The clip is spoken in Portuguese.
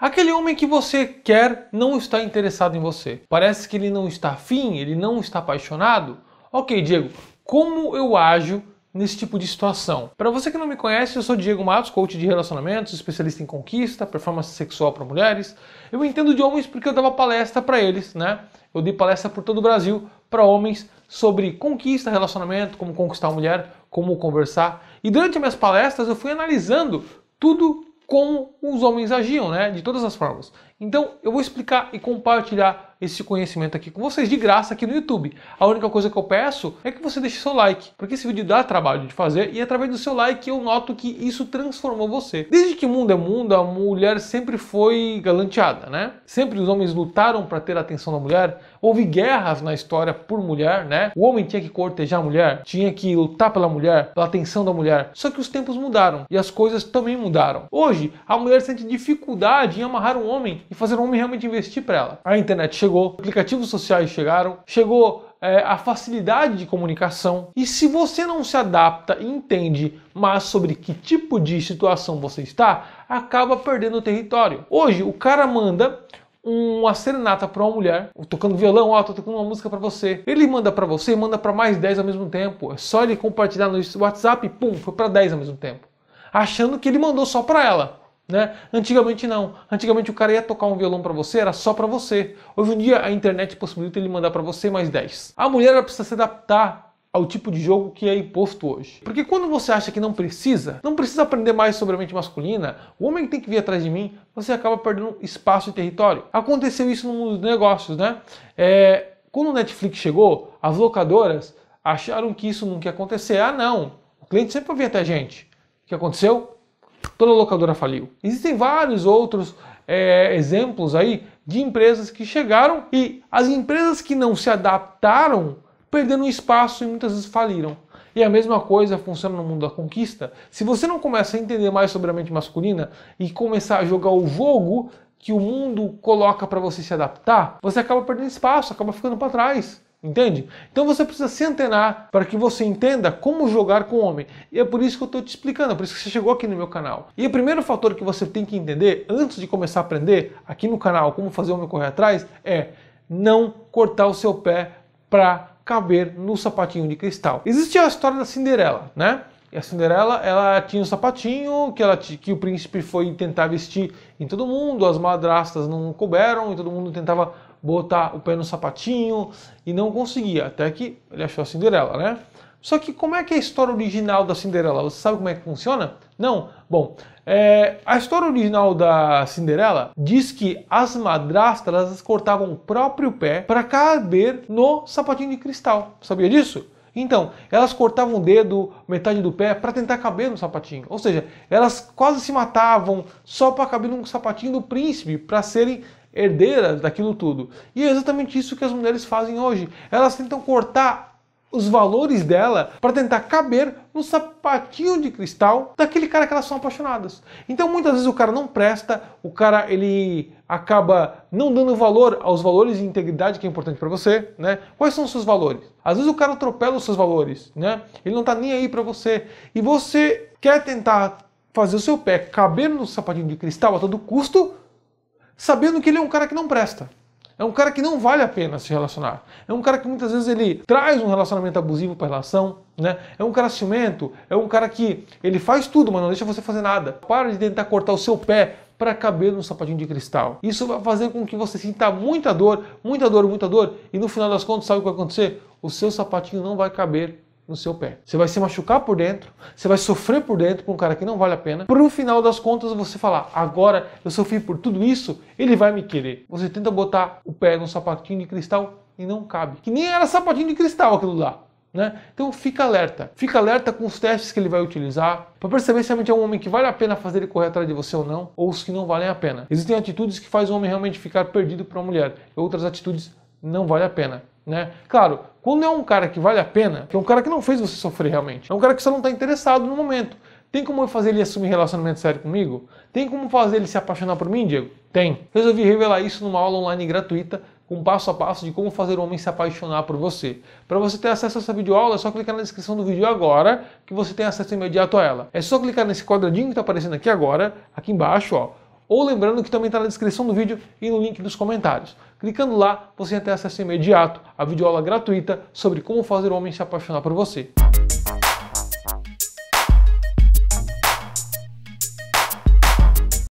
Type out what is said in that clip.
Aquele homem que você quer não está interessado em você. Parece que ele não está afim, ele não está apaixonado. Ok, Diego, como eu ajo nesse tipo de situação? Para você que não me conhece, eu sou Diego Matos, coach de relacionamentos, especialista em conquista, performance sexual para mulheres. Eu entendo de homens porque eu dava palestra para eles, né? Eu dei palestra por todo o Brasil para homens sobre conquista, relacionamento, como conquistar a mulher, como conversar. E durante minhas palestras eu fui analisando tudo como os homens agiam, né? De todas as formas. Então eu vou explicar e compartilhar esse conhecimento aqui com vocês de graça aqui no YouTube. A única coisa que eu peço é que você deixe seu like, porque esse vídeo dá trabalho de fazer e através do seu like eu noto que isso transformou você. Desde que o mundo é mundo, a mulher sempre foi galanteada, né? Sempre os homens lutaram para ter a atenção da mulher. Houve guerras na história por mulher, né? O homem tinha que cortejar a mulher, tinha que lutar pela mulher, pela atenção da mulher. Só que os tempos mudaram e as coisas também mudaram. Hoje, a mulher sente dificuldade em amarrar um homem e fazer um homem realmente investir para ela. A internet chegou chegou, aplicativos sociais chegaram, chegou é, a facilidade de comunicação. E se você não se adapta e entende mais sobre que tipo de situação você está, acaba perdendo o território. Hoje, o cara manda uma serenata para uma mulher, tocando violão, ó, tô tocando uma música para você. Ele manda para você, manda para mais 10 ao mesmo tempo. É só ele compartilhar no WhatsApp, pum, foi para 10 ao mesmo tempo. Achando que ele mandou só para ela. Né? Antigamente não. Antigamente o cara ia tocar um violão para você, era só para você. Hoje em dia a internet possibilita ele mandar para você mais 10. A mulher precisa se adaptar ao tipo de jogo que é imposto hoje. Porque quando você acha que não precisa, não precisa aprender mais sobre a mente masculina, o homem que tem que vir atrás de mim, você acaba perdendo espaço e território. Aconteceu isso no mundo dos negócios, né? É, quando o Netflix chegou, as locadoras acharam que isso nunca ia acontecer. Ah, não, o cliente sempre vai vir até a gente. O que aconteceu? toda locadora faliu. Existem vários outros é, exemplos aí de empresas que chegaram e as empresas que não se adaptaram perderam espaço e muitas vezes faliram. E a mesma coisa funciona no mundo da conquista. Se você não começa a entender mais sobre a mente masculina e começar a jogar o jogo que o mundo coloca para você se adaptar, você acaba perdendo espaço, acaba ficando para trás. Entende? Então você precisa se antenar para que você entenda como jogar com o homem. E é por isso que eu estou te explicando, é por isso que você chegou aqui no meu canal. E o primeiro fator que você tem que entender antes de começar a aprender aqui no canal como fazer o homem correr atrás é não cortar o seu pé para caber no sapatinho de cristal. Existe a história da Cinderela, né? E a Cinderela, ela tinha um sapatinho que, ela, que o príncipe foi tentar vestir em todo mundo, as madrastas não couberam e todo mundo tentava botar o pé no sapatinho e não conseguia, até que ele achou a Cinderela, né? Só que como é que é a história original da Cinderela? Você sabe como é que funciona? Não? Bom, é, a história original da Cinderela diz que as madrastas elas cortavam o próprio pé para caber no sapatinho de cristal. Sabia disso? Então, elas cortavam o dedo, metade do pé, para tentar caber no sapatinho. Ou seja, elas quase se matavam só para caber no sapatinho do príncipe, para serem herdeiras daquilo tudo. E é exatamente isso que as mulheres fazem hoje. Elas tentam cortar os valores dela para tentar caber no sapatinho de cristal daquele cara que elas são apaixonadas. Então muitas vezes o cara não presta, o cara ele acaba não dando valor aos valores de integridade que é importante para você, né? Quais são os seus valores? Às vezes o cara atropela os seus valores, né? Ele não tá nem aí para você e você quer tentar fazer o seu pé caber no sapatinho de cristal a todo custo, sabendo que ele é um cara que não presta. É um cara que não vale a pena se relacionar. É um cara que muitas vezes ele traz um relacionamento abusivo para a relação, né? É um cara ciumento, é um cara que ele faz tudo, mas não deixa você fazer nada. Para de tentar cortar o seu pé para caber num sapatinho de cristal. Isso vai fazer com que você sinta muita dor, muita dor, muita dor, e no final das contas, sabe o que vai acontecer? O seu sapatinho não vai caber no seu pé. Você vai se machucar por dentro, você vai sofrer por dentro com um cara que não vale a pena. Por um final das contas você falar, agora eu sofri por tudo isso, ele vai me querer. Você tenta botar o pé num sapatinho de cristal e não cabe. Que nem era sapatinho de cristal aquilo lá. Né? Então fica alerta, fica alerta com os testes que ele vai utilizar para perceber se realmente é um homem que vale a pena fazer ele correr atrás de você ou não, ou os que não valem a pena. Existem atitudes que fazem o homem realmente ficar perdido para uma mulher, e outras atitudes não vale a pena. Né? Claro, quando é um cara que vale a pena, que é um cara que não fez você sofrer realmente, é um cara que você não está interessado no momento. Tem como eu fazer ele assumir relacionamento sério comigo? Tem como fazer ele se apaixonar por mim, Diego? Tem. Resolvi revelar isso numa aula online gratuita com passo a passo de como fazer o homem se apaixonar por você. Para você ter acesso a essa videoaula, é só clicar na descrição do vídeo agora que você tem acesso imediato a ela. É só clicar nesse quadradinho que está aparecendo aqui agora, aqui embaixo, ó ou lembrando que também está na descrição do vídeo e no link dos comentários. Clicando lá, você tem acesso imediato à videoaula gratuita sobre como fazer o homem se apaixonar por você.